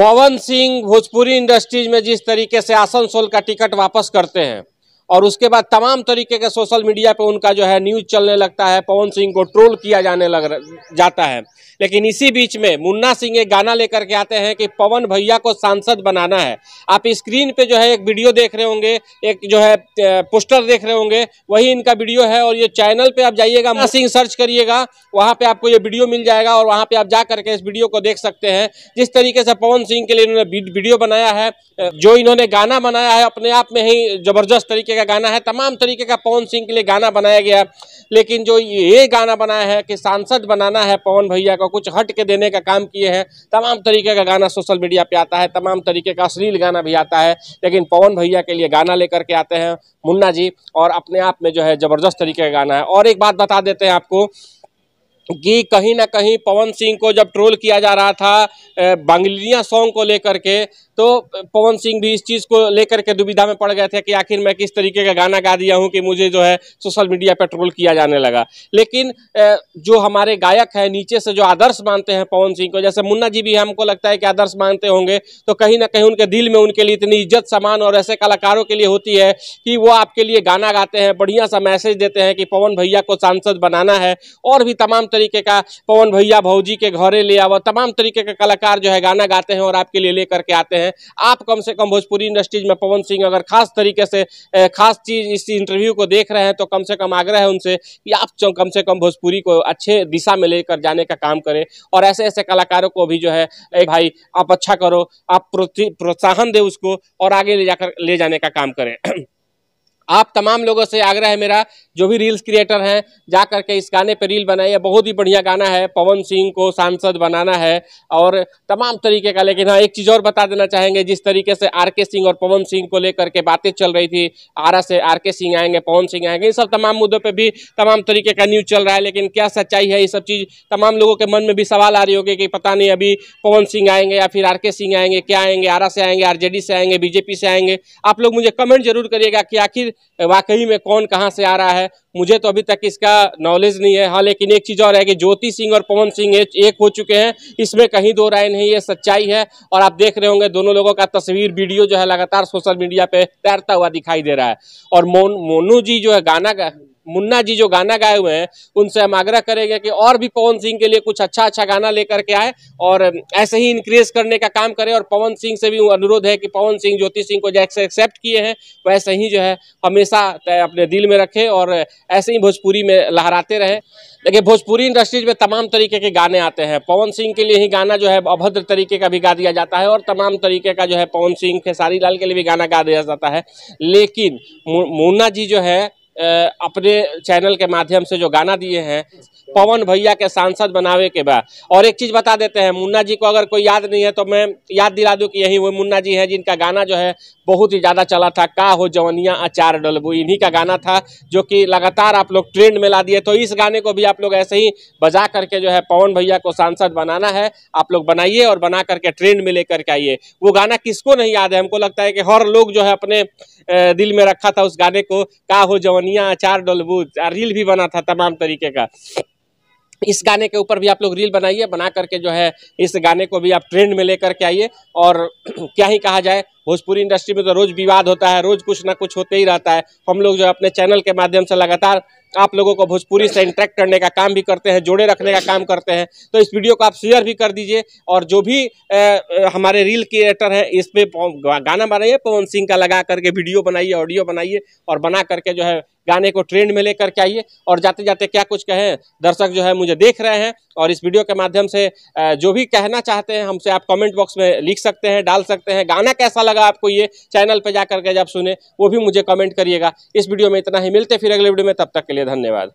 पवन Singh Bhojpuri industries में जिस तरीके से आसनसोल का टिकट वापस करते हैं और उसके बाद तमाम तरीके के सोशल मीडिया पे उनका जो है न्यूज चलने लगता है पवन सिंह को ट्रोल किया जाने लग जाता है लेकिन इसी बीच में मुन्ना सिंह एक गाना लेकर के आते हैं कि पवन भैया को सांसद बनाना है आप स्क्रीन पे जो है एक वीडियो देख रहे होंगे एक जो है पोस्टर देख रहे होंगे वही इनका वीडियो है और ये चैनल पर आप जाइएगा मुन्ना सिंह सर्च करिएगा वहाँ पर आपको ये वीडियो मिल जाएगा और वहाँ पर आप जा करके इस वीडियो को देख सकते हैं जिस तरीके से पवन सिंह के लिए इन्होंने वीडियो बनाया है जो इन्होंने गाना बनाया है अपने आप में ही जबरदस्त तरीके का गाना है तमाम तरीके का पवन सिंह के लिए गाना बनाया गया लेकिन जो ये गाना बनाया है कि सांसद बनाना है पवन भैया को कुछ हट के देने का काम किए हैं तमाम तरीके का गाना सोशल मीडिया पे आता है तमाम तरीके का अश्लील गाना भी आता है लेकिन पवन भैया के लिए गाना लेकर के आते हैं मुन्ना जी और अपने आप में जो है ज़बरदस्त तरीके का गाना है और एक बात बता देते हैं आपको कि कहीं ना कहीं पवन सिंह को जब ट्रोल किया जा रहा था बंगलिया सॉन्ग को लेकर के तो पवन सिंह भी इस चीज़ को लेकर के दुविधा में पड़ गए थे कि आखिर मैं किस तरीके का गाना गा दिया हूँ कि मुझे जो है सोशल मीडिया पर ट्रोल किया जाने लगा लेकिन जो हमारे गायक हैं नीचे से जो आदर्श मानते हैं पवन सिंह को जैसे मुन्ना जी भी हमको लगता है कि आदर्श मानते होंगे तो कहीं ना कहीं उनके दिल में उनके लिए इतनी इज्जत सम्मान और ऐसे कलाकारों के लिए होती है कि वो आपके लिए गाना गाते हैं बढ़िया सा मैसेज देते हैं कि पवन भैया को सांसद बनाना है और भी तमाम तरीके का पवन भैया भौजी के घरे ले आवा तमाम तरीके का कलाकार जो है गाना गाते हैं और आपके लिए लेकर के आते हैं हैं आप कम से कम भोजपुरी इंडस्ट्रीज में पवन सिंह अगर खास तरीके से खास चीज़ इस इंटरव्यू को देख रहे हैं तो कम से कम आग्रह है उनसे कि आप कम से कम भोजपुरी को अच्छे दिशा में लेकर जाने का काम करें और ऐसे ऐसे कलाकारों को भी जो है भाई आप अच्छा करो आप प्रोत्साहन दें उसको और आगे ले जाकर ले जाने का काम करें आप तमाम लोगों से आग्रह है मेरा जो भी रील्स क्रिएटर हैं जा करके इस गाने पर रील बनाइए बहुत ही बढ़िया गाना है पवन सिंह को सांसद बनाना है और तमाम तरीके का लेकिन हाँ एक चीज़ और बता देना चाहेंगे जिस तरीके से आर के सिंह और पवन सिंह को लेकर के बातें चल रही थी आरा से आर के सिंह आएंगे पवन सिंह आएंगे इन सब तमाम मुद्दों पर भी तमाम तरीके का न्यूज़ चल रहा है लेकिन क्या सच्चाई है ये सब चीज़ तमाम लोगों के मन में भी सवाल आ रही होगी कि पता नहीं अभी पवन सिंह आएंगे या फिर आर के सिंह आएंगे क्या आएंगे आरा से आएंगे आर से आएंगे बीजेपी से आएंगे आप लोग मुझे कमेंट जरूर करिएगा कि आखिर वाकई में कौन कहाँ से आ रहा है मुझे तो अभी तक इसका नॉलेज नहीं है हाँ लेकिन एक चीज़ और है कि ज्योति सिंह और पवन सिंह एक हो चुके हैं इसमें कहीं दो राय नहीं ये सच्चाई है और आप देख रहे होंगे दोनों लोगों का तस्वीर वीडियो जो है लगातार सोशल मीडिया पे तैरता हुआ दिखाई दे रहा है और मोन मोनू जी जो है गाना गा, मुन्ना जी जो गाना गाए हुए हैं उनसे हम आग्रह करेंगे कि और भी पवन सिंह के लिए कुछ अच्छा अच्छा गाना लेकर के आए और ऐसे ही इंक्रेज करने का काम करें और पवन सिंह से भी अनुरोध है कि पवन सिंह ज्योति सिंह को जैसे एक्सेप्ट किए हैं वैसे ही जो है हमेशा अपने दिल में रखें और ऐसे ही भोजपुरी में लहराते रहें देखिए भोजपुरी इंडस्ट्रीज में तमाम तरीके के गाने आते हैं पवन सिंह के लिए ही गाना जो है अभद्र तरीके का भी गा दिया जाता है और तमाम तरीके का जो है पवन सिंह खेसारी लाल के लिए भी गाना गा दिया जाता है लेकिन मुन्ना जी जो है अपने चैनल के माध्यम से जो गाना दिए हैं पवन भैया के सांसद बनावे के बाद और एक चीज़ बता देते हैं मुन्ना जी को अगर कोई याद नहीं है तो मैं याद दिला दूँ कि यही वो मुन्ना जी हैं जिनका गाना जो है बहुत ही ज़्यादा चला था का हो जवनिया अचार डलबू इन्हीं का गाना था जो कि लगातार आप लोग ट्रेंड में ला दिए तो इस गाने को भी आप लोग ऐसे ही बजा करके जो है पवन भैया को सांसद बनाना है आप लोग बनाइए और बना करके ट्रेंड में लेकर के आइए वो गाना किसको नहीं याद है हमको लगता है कि हर लोग जो है अपने दिल में रखा था उस गाने को का हो जवनिया अचार डोलबूज रील भी बना था तमाम तरीके का इस गाने के ऊपर भी आप लोग रील बनाइए बना करके जो है इस गाने को भी आप ट्रेंड में लेकर के आइए और क्या ही कहा जाए भोजपुरी इंडस्ट्री में तो रोज़ विवाद होता है रोज़ कुछ ना कुछ होते ही रहता है हम लोग जो अपने चैनल के माध्यम से लगातार आप लोगों को भोजपुरी से इंट्रैक्ट करने का काम भी करते हैं जोड़े रखने का काम करते हैं तो इस वीडियो को आप शेयर भी कर दीजिए और जो भी ए, हमारे रील क्रिएटर हैं इस पर गाना बनाइए पवन सिंह का लगा करके वीडियो बनाइए ऑडियो बनाइए और बना करके जो है गाने को ट्रेंड में लेकर के आइए और जाते जाते क्या कुछ कहें दर्शक जो है मुझे देख रहे हैं और इस वीडियो के माध्यम से जो भी कहना चाहते हैं हमसे आप कमेंट बॉक्स में लिख सकते हैं डाल सकते हैं गाना कैसा लगा आपको ये चैनल पर जा करके जब सुने वो भी मुझे कमेंट करिएगा इस वीडियो में इतना ही मिलते फिर अगले वीडियो में तब तक के लिए धन्यवाद